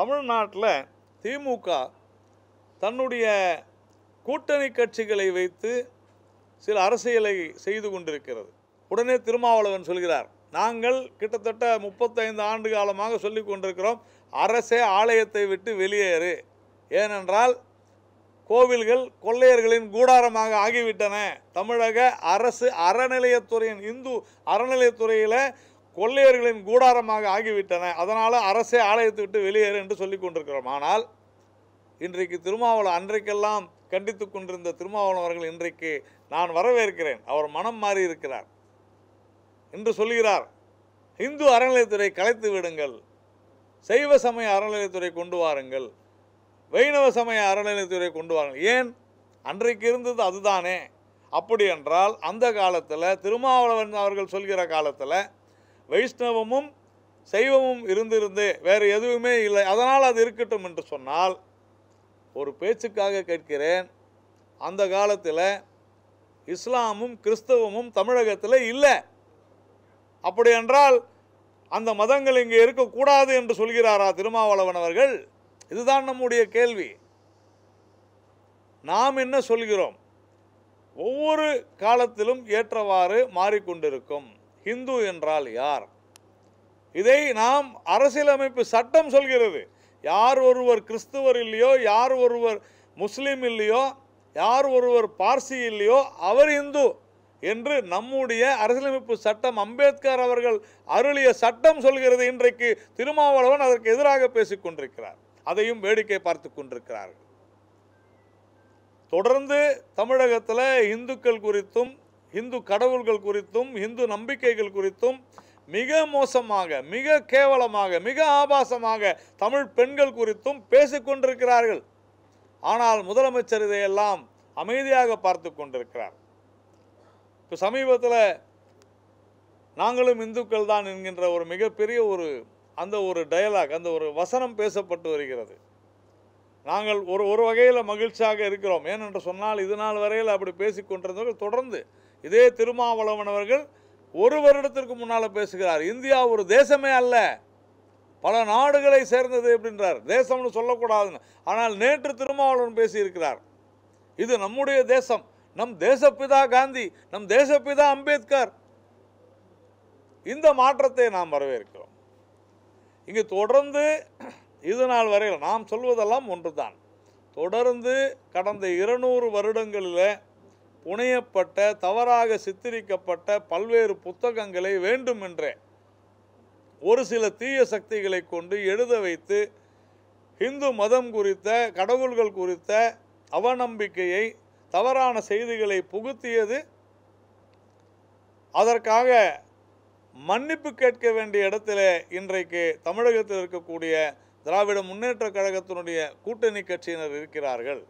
தமிழ்நாட்டில் திமுக தன்னுடைய கூட்டணி கட்சிகளை வைத்து சில அரசியலை செய்து கொண்டிருக்கிறது உடனே திருமாவளவன் சொல்கிறார் நாங்கள் கிட்டத்தட்ட முப்பத்தைந்து ஆண்டு காலமாக சொல்லி கொண்டிருக்கிறோம் அரசே ஆலயத்தை விட்டு வெளியேறு ஏனென்றால் கோவில்கள் கொள்ளையர்களின் கூடாரமாக ஆகிவிட்டன தமிழக அரசு அறநிலையத்துறையின் இந்து அறநிலையத்துறையில் கொள்ளையர்களின் கூடாரமாக ஆகிவிட்டன அதனால் அரசே ஆலயத்தை விட்டு வெளியேறு என்று சொல்லி கொண்டிருக்கிறோம் ஆனால் இன்றைக்கு திருமாவளம் அன்றைக்கெல்லாம் கண்டித்து கொண்டிருந்த திருமாவளம் அவர்கள் இன்றைக்கு நான் வரவேற்கிறேன் அவர் மனம் மாறி இருக்கிறார் என்று சொல்கிறார் இந்து அறநிலையத்துறை கலைத்து விடுங்கள் சைவ சமய அறநிலையத்துறை கொண்டு வாருங்கள் வைணவ சமய அறநிலையத்துறை கொண்டு வாருங்கள் ஏன் அன்றைக்கு இருந்தது அதுதானே அப்படி என்றால் அந்த காலத்தில் திருமாவளவன் அவர்கள் சொல்கிற காலத்தில் வைஷ்ணவமும் சைவமும் இருந்திருந்து வேறு எதுவுமே இல்லை அதனால் அது இருக்கட்டும் என்று சொன்னால் ஒரு பேச்சுக்காக கேட்கிறேன் அந்த காலத்தில் இஸ்லாமும் கிறிஸ்தவமும் தமிழகத்தில் இல்லை அப்படி என்றால் அந்த மதங்கள் இங்கே இருக்கக்கூடாது என்று சொல்கிறாரா திருமாவளவன் அவர்கள் இதுதான் நம்முடைய கேள்வி நாம் என்ன சொல்கிறோம் ஒவ்வொரு காலத்திலும் ஏற்றவாறு மாறிக்கொண்டிருக்கும் ஹிந்து என்றால் யார் இதை நாம் அரசியலமைப்பு சட்டம் சொல்கிறது யார் ஒருவர் கிறிஸ்துவர் இல்லையோ யார் ஒருவர் முஸ்லீம் இல்லையோ யார் ஒருவர் பார்சி இல்லையோ அவர் இந்து என்று நம்முடைய அரசியலமைப்பு சட்டம் அம்பேத்கர் அவர்கள் அருளிய சட்டம் சொல்கிறது இன்றைக்கு திருமாவளவன் அதற்கு எதிராக பேசிக் கொண்டிருக்கிறார் அதையும் வேடிக்கை பார்த்து கொண்டிருக்கிறார்கள் தொடர்ந்து தமிழகத்தில் இந்துக்கள் குறித்தும் இந்து கடவுள்கள் குறித்தும் இந்து நம்பிக்கைகள் குறித்தும் மிக மோசமாக மிக கேவலமாக மிக ஆபாசமாக தமிழ் பெண்கள் குறித்தும் பேசிக்கொண்டிருக்கிறார்கள் ஆனால் முதலமைச்சர் இதையெல்லாம் அமைதியாக பார்த்து கொண்டிருக்கிறார் இப்போ சமீபத்தில் நாங்களும் இந்துக்கள் தான் என்கின்ற ஒரு மிகப்பெரிய ஒரு அந்த ஒரு டயலாக் அந்த ஒரு வசனம் பேசப்பட்டு வருகிறது நாங்கள் ஒரு ஒரு வகையில் மகிழ்ச்சியாக இருக்கிறோம் ஏனென்று சொன்னால் இது நாள் வரையில் அப்படி பேசிக்கொண்டிருந்தவர்கள் தொடர்ந்து இதே திருமாவளவன் அவர்கள் ஒரு வருடத்திற்கு முன்னால் பேசுகிறார் இந்தியா ஒரு தேசமே அல்ல பல நாடுகளை சேர்ந்தது அப்படின்றார் தேசம்னு சொல்லக்கூடாதுன்னு ஆனால் நேற்று திருமாவளவன் பேசியிருக்கிறார் இது நம்முடைய தேசம் நம் தேசப்பிதா காந்தி நம் தேசப்பிதா அம்பேத்கர் இந்த மாற்றத்தை நாம் வரவேற்கிறோம் இங்கே தொடர்ந்து இது நாள் வரையில் நாம் சொல்வதெல்லாம் ஒன்று தான் தொடர்ந்து கடந்த இருநூறு வருடங்களில் புனையப்பட்ட தவறாக சித்தரிக்கப்பட்ட பல்வேறு புத்தகங்களை வேண்டுமென்றே ஒரு சில தீய சக்திகளை கொண்டு எழுத வைத்து இந்து மதம் குறித்த கடவுள்கள் குறித்த அவநம்பிக்கையை தவறான செய்திகளை புகுத்தியது அதற்காக மன்னிப்பு கேட்க வேண்டிய இடத்துல இன்றைக்கு தமிழகத்தில் இருக்கக்கூடிய திராவிட முன்னேற்ற கழகத்தினுடைய கூட்டணி கட்சியினர் இருக்கிறார்கள்